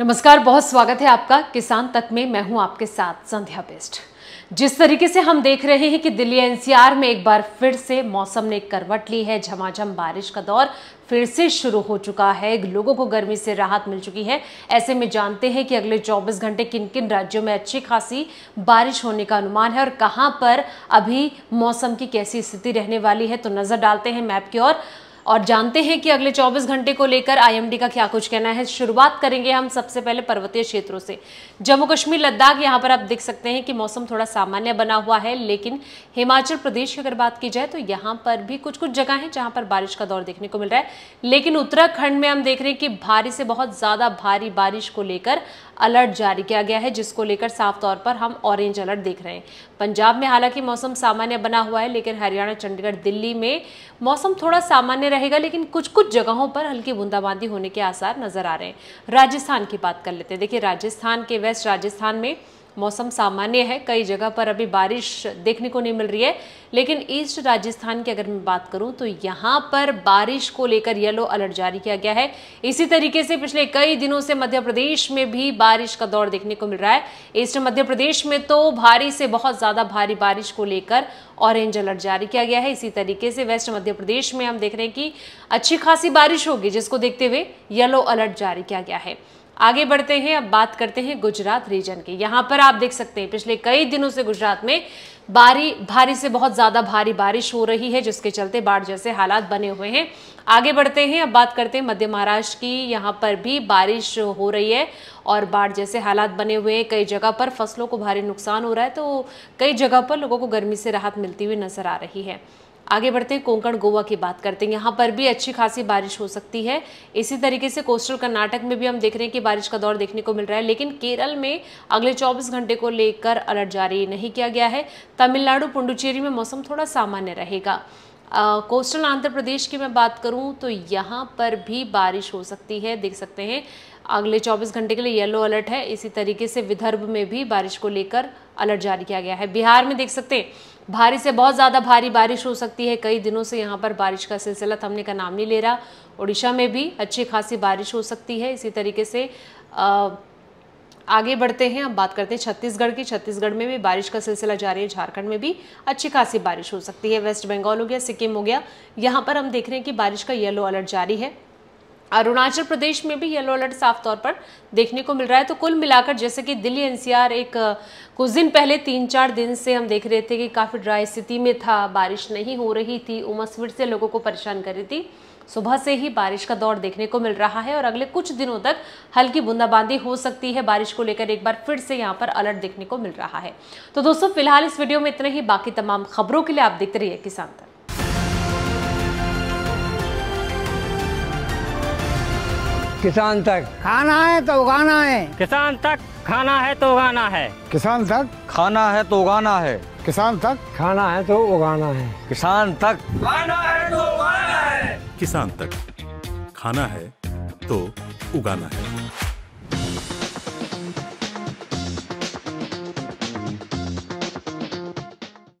नमस्कार बहुत स्वागत है आपका किसान तक में मैं हूं आपके साथ संध्या बेस्ट जिस तरीके से हम देख रहे हैं कि दिल्ली एनसीआर में एक बार फिर से मौसम ने करवट ली है झमाझम बारिश का दौर फिर से शुरू हो चुका है लोगों को गर्मी से राहत मिल चुकी है ऐसे में जानते हैं कि अगले 24 घंटे किन किन राज्यों में अच्छी खासी बारिश होने का अनुमान है और कहां पर अभी मौसम की कैसी स्थिति रहने वाली है तो नज़र डालते हैं मैप की ओर और जानते हैं कि अगले 24 घंटे को लेकर आईएमडी का क्या कुछ कहना है शुरुआत करेंगे हम सबसे पहले पर्वतीय क्षेत्रों से जम्मू कश्मीर लद्दाख यहाँ पर आप देख सकते हैं कि मौसम थोड़ा सामान्य बना हुआ है लेकिन हिमाचल प्रदेश की अगर बात की जाए तो यहाँ पर भी कुछ कुछ जगह है जहां पर बारिश का दौर देखने को मिल रहा है लेकिन उत्तराखंड में हम देख रहे हैं कि भारी से बहुत ज़्यादा भारी बारिश को लेकर अलर्ट जारी किया गया है जिसको लेकर साफ तौर पर हम ऑरेंज अलर्ट देख रहे हैं पंजाब में हालांकि मौसम सामान्य बना हुआ है लेकिन हरियाणा चंडीगढ़ दिल्ली में मौसम थोड़ा सामान्य रहेगा लेकिन कुछ कुछ जगहों पर हल्की बूंदाबांदी होने के आसार नजर आ रहे हैं राजस्थान की बात कर लेते हैं देखिए राजस्थान के वेस्ट राजस्थान में मौसम सामान्य है कई जगह पर अभी बारिश देखने को नहीं मिल रही है लेकिन ईस्ट राजस्थान की अगर मैं बात करूं तो यहाँ पर बारिश को लेकर येलो अलर्ट जारी किया गया है इसी तरीके से पिछले कई दिनों से मध्य प्रदेश में भी बारिश का दौर देखने को मिल रहा है ईस्ट मध्य प्रदेश में तो भारी से बहुत ज़्यादा भारी बारिश को लेकर ऑरेंज अलर्ट जारी किया गया है इसी तरीके से वेस्ट मध्य प्रदेश में हम देख रहे हैं कि अच्छी खासी बारिश होगी जिसको देखते हुए येलो अलर्ट जारी किया गया है आगे बढ़ते हैं अब बात करते हैं गुजरात रीजन की यहाँ पर आप देख सकते हैं पिछले कई दिनों से गुजरात में बारी भारी से बहुत ज़्यादा भारी बारिश हो रही है जिसके चलते बाढ़ जैसे हालात बने हुए हैं आगे बढ़ते हैं अब बात करते हैं मध्य महाराष्ट्र की यहाँ पर भी बारिश हो रही है और बाढ़ जैसे हालात बने हुए हैं कई जगह पर फसलों को भारी नुकसान हो रहा है तो कई जगह पर लोगों को गर्मी से राहत मिलती हुई नजर आ रही है आगे बढ़ते हैं कोंकण गोवा की बात करते हैं यहाँ पर भी अच्छी खासी बारिश हो सकती है इसी तरीके से कोस्टल कर्नाटक में भी हम देख रहे हैं कि बारिश का दौर देखने को मिल रहा है लेकिन केरल में अगले 24 घंटे को लेकर अलर्ट जारी नहीं किया गया है तमिलनाडु पुडुचेरी में मौसम थोड़ा सामान्य रहेगा कोस्टल आंध्र प्रदेश की मैं बात करूँ तो यहाँ पर भी बारिश हो सकती है देख सकते हैं अगले 24 घंटे के लिए येलो अलर्ट है इसी तरीके से विदर्भ में भी बारिश को लेकर अलर्ट जारी किया गया है बिहार में देख सकते हैं भारी से बहुत ज़्यादा भारी बारिश हो सकती है कई दिनों से यहाँ पर बारिश का सिलसिला थमने का नाम नहीं ले रहा उड़ीसा में भी अच्छी खासी बारिश हो सकती है इसी तरीके से आ, आगे बढ़ते हैं अब बात करते हैं छत्तीसगढ़ की छत्तीसगढ़ में भी बारिश का सिलसिला जारी है झारखंड में भी अच्छी खासी बारिश हो सकती है वेस्ट बंगाल हो गया सिक्किम हो गया यहाँ पर हम देख रहे हैं कि बारिश का येलो अलर्ट जारी है अरुणाचल प्रदेश में भी येलो अलर्ट साफ तौर पर देखने को मिल रहा है तो कुल मिलाकर जैसे कि दिल्ली एनसीआर एक कुछ दिन पहले तीन चार दिन से हम देख रहे थे कि काफ़ी ड्राई स्थिति में था बारिश नहीं हो रही थी उमस फिर से लोगों को परेशान कर रही थी सुबह से ही बारिश का दौर देखने को मिल रहा है और अगले कुछ दिनों तक हल्की बूंदाबांदी हो सकती है बारिश को लेकर एक बार फिर से यहाँ पर अलर्ट देखने को मिल रहा है तो दोस्तों फिलहाल इस वीडियो में इतना ही बाकी तमाम खबरों के लिए आप देखते रहिए किसान तक किसान तक खाना है तो उगाना है किसान तक खाना है तो उगाना है किसान तक खाना है तो उगाना है किसान तक खाना है तो उगाना है किसान तक खाना है तो उगाना है किसान तक खाना है तो उगाना है